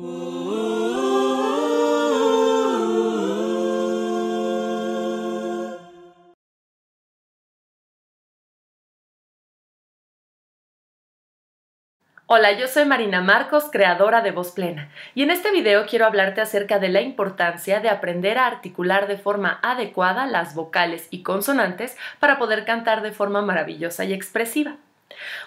Hola, yo soy Marina Marcos, creadora de Voz Plena, y en este video quiero hablarte acerca de la importancia de aprender a articular de forma adecuada las vocales y consonantes para poder cantar de forma maravillosa y expresiva.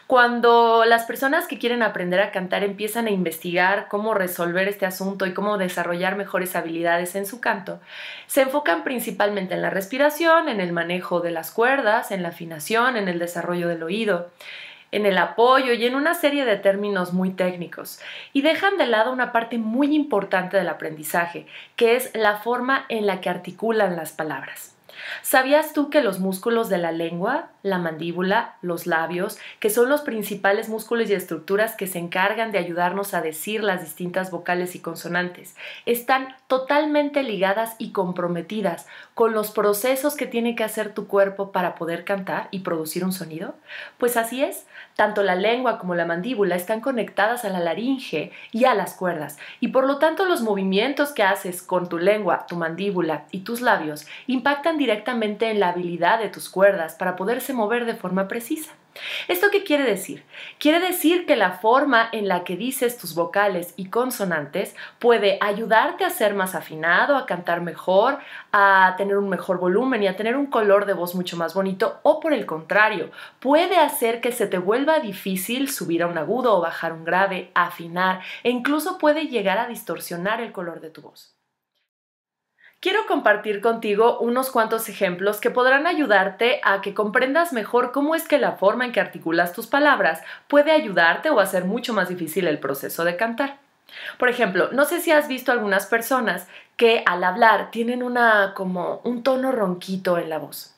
Cuando las personas que quieren aprender a cantar empiezan a investigar cómo resolver este asunto y cómo desarrollar mejores habilidades en su canto, se enfocan principalmente en la respiración, en el manejo de las cuerdas, en la afinación, en el desarrollo del oído, en el apoyo y en una serie de términos muy técnicos, y dejan de lado una parte muy importante del aprendizaje, que es la forma en la que articulan las palabras. ¿Sabías tú que los músculos de la lengua, la mandíbula, los labios, que son los principales músculos y estructuras que se encargan de ayudarnos a decir las distintas vocales y consonantes, están totalmente ligadas y comprometidas con los procesos que tiene que hacer tu cuerpo para poder cantar y producir un sonido? Pues así es, tanto la lengua como la mandíbula están conectadas a la laringe y a las cuerdas, y por lo tanto los movimientos que haces con tu lengua, tu mandíbula y tus labios impactan directamente en la habilidad de tus cuerdas para poderse mover de forma precisa. ¿Esto qué quiere decir? Quiere decir que la forma en la que dices tus vocales y consonantes puede ayudarte a ser más afinado, a cantar mejor, a tener un mejor volumen y a tener un color de voz mucho más bonito o por el contrario, puede hacer que se te vuelva difícil subir a un agudo o bajar un grave, afinar e incluso puede llegar a distorsionar el color de tu voz quiero compartir contigo unos cuantos ejemplos que podrán ayudarte a que comprendas mejor cómo es que la forma en que articulas tus palabras puede ayudarte o hacer mucho más difícil el proceso de cantar. Por ejemplo, no sé si has visto algunas personas que al hablar tienen una como un tono ronquito en la voz.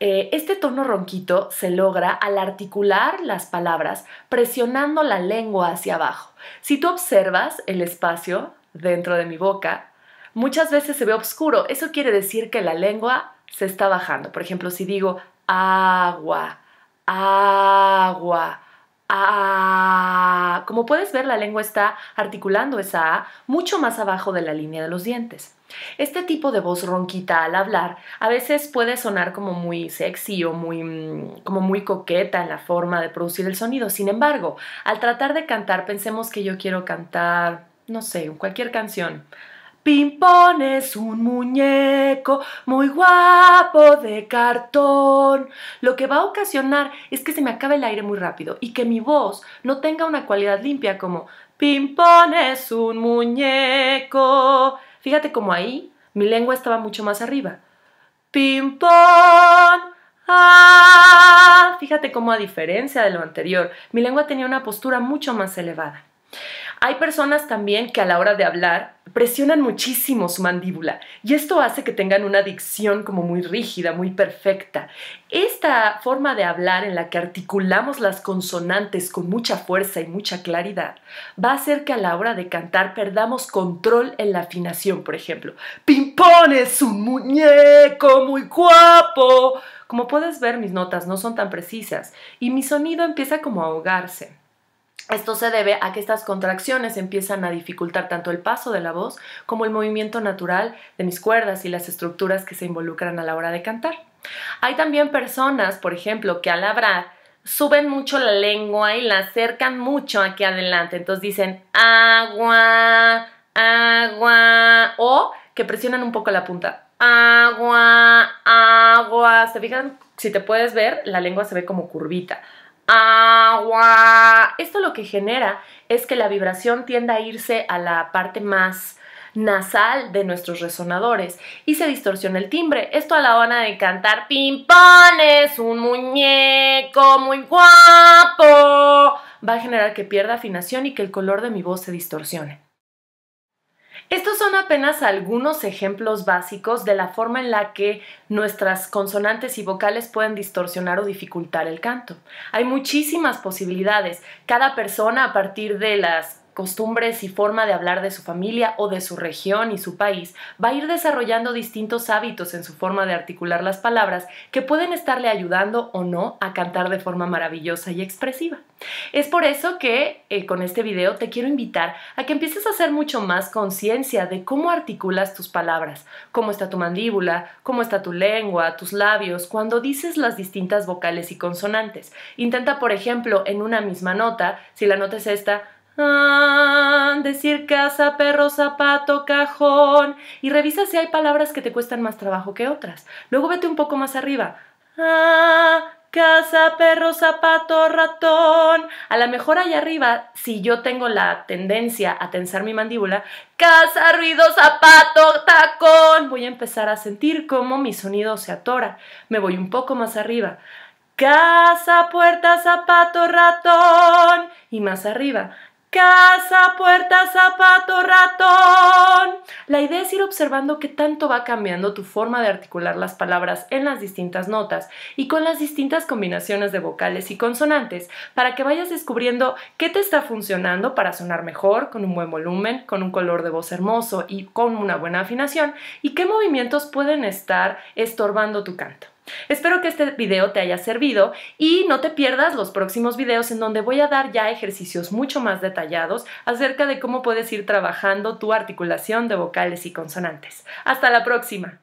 Eh, este tono ronquito se logra al articular las palabras presionando la lengua hacia abajo. Si tú observas el espacio dentro de mi boca, muchas veces se ve oscuro. Eso quiere decir que la lengua se está bajando. Por ejemplo, si digo agua, agua, a. Como puedes ver, la lengua está articulando esa A mucho más abajo de la línea de los dientes. Este tipo de voz ronquita al hablar a veces puede sonar como muy sexy o muy, mm, como muy coqueta en la forma de producir el sonido. Sin embargo, al tratar de cantar, pensemos que yo quiero cantar, no sé, cualquier canción. Pimpón es un muñeco muy guapo de cartón. Lo que va a ocasionar es que se me acabe el aire muy rápido y que mi voz no tenga una cualidad limpia como Pimpón es un muñeco. Fíjate como ahí mi lengua estaba mucho más arriba. Pimpón. Ah. Fíjate cómo a diferencia de lo anterior, mi lengua tenía una postura mucho más elevada. Hay personas también que a la hora de hablar presionan muchísimo su mandíbula y esto hace que tengan una dicción como muy rígida, muy perfecta. Esta forma de hablar en la que articulamos las consonantes con mucha fuerza y mucha claridad va a hacer que a la hora de cantar perdamos control en la afinación, por ejemplo. Pimpones es un muñeco muy guapo. Como puedes ver, mis notas no son tan precisas y mi sonido empieza como a ahogarse. Esto se debe a que estas contracciones empiezan a dificultar tanto el paso de la voz como el movimiento natural de mis cuerdas y las estructuras que se involucran a la hora de cantar. Hay también personas, por ejemplo, que al hablar suben mucho la lengua y la acercan mucho aquí adelante. Entonces dicen agua, agua, o que presionan un poco la punta. Agua, agua. ¿Se fijan? Si te puedes ver, la lengua se ve como curvita agua. Esto lo que genera es que la vibración tienda a irse a la parte más nasal de nuestros resonadores y se distorsiona el timbre. Esto a la hora de cantar pimpones, un muñeco muy guapo va a generar que pierda afinación y que el color de mi voz se distorsione. Estos son apenas algunos ejemplos básicos de la forma en la que nuestras consonantes y vocales pueden distorsionar o dificultar el canto. Hay muchísimas posibilidades. Cada persona a partir de las costumbres y forma de hablar de su familia o de su región y su país, va a ir desarrollando distintos hábitos en su forma de articular las palabras que pueden estarle ayudando o no a cantar de forma maravillosa y expresiva. Es por eso que eh, con este video te quiero invitar a que empieces a hacer mucho más conciencia de cómo articulas tus palabras, cómo está tu mandíbula, cómo está tu lengua, tus labios, cuando dices las distintas vocales y consonantes. Intenta, por ejemplo, en una misma nota, si la nota es esta, decir casa, perro, zapato, cajón. Y revisa si hay palabras que te cuestan más trabajo que otras. Luego vete un poco más arriba. Ah, casa, perro, zapato, ratón. A lo mejor allá arriba, si yo tengo la tendencia a tensar mi mandíbula, casa, ruido, zapato, tacón, voy a empezar a sentir cómo mi sonido se atora. Me voy un poco más arriba. Casa, puerta, zapato, ratón. Y más arriba. Casa, puerta, zapato, ratón. La idea es ir observando qué tanto va cambiando tu forma de articular las palabras en las distintas notas y con las distintas combinaciones de vocales y consonantes para que vayas descubriendo qué te está funcionando para sonar mejor, con un buen volumen, con un color de voz hermoso y con una buena afinación y qué movimientos pueden estar estorbando tu canto. Espero que este video te haya servido y no te pierdas los próximos videos en donde voy a dar ya ejercicios mucho más detallados acerca de cómo puedes ir trabajando tu articulación de vocales y consonantes. ¡Hasta la próxima!